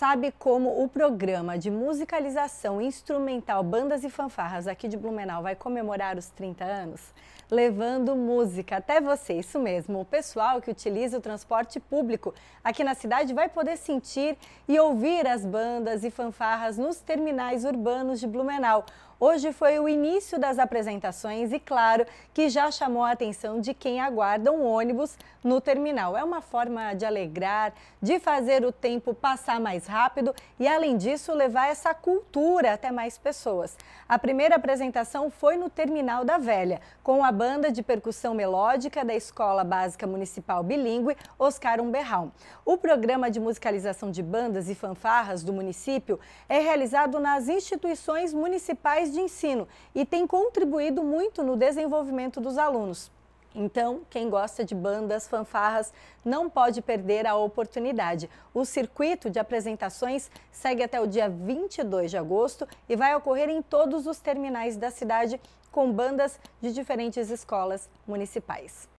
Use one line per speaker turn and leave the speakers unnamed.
sabe como o programa de musicalização instrumental Bandas e Fanfarras aqui de Blumenau vai comemorar os 30 anos? Levando música até você, isso mesmo. O pessoal que utiliza o transporte público aqui na cidade vai poder sentir e ouvir as bandas e fanfarras nos terminais urbanos de Blumenau. Hoje foi o início das apresentações e, claro, que já chamou a atenção de quem aguarda um ônibus no terminal. É uma forma de alegrar, de fazer o tempo passar mais rápido e, além disso, levar essa cultura até mais pessoas. A primeira apresentação foi no Terminal da Velha, com a banda de percussão melódica da Escola Básica Municipal Bilingue, Oscar Umberral. O programa de musicalização de bandas e fanfarras do município é realizado nas instituições municipais de ensino e tem contribuído muito no desenvolvimento dos alunos. Então, quem gosta de bandas, fanfarras, não pode perder a oportunidade. O circuito de apresentações segue até o dia 22 de agosto e vai ocorrer em todos os terminais da cidade com bandas de diferentes escolas municipais.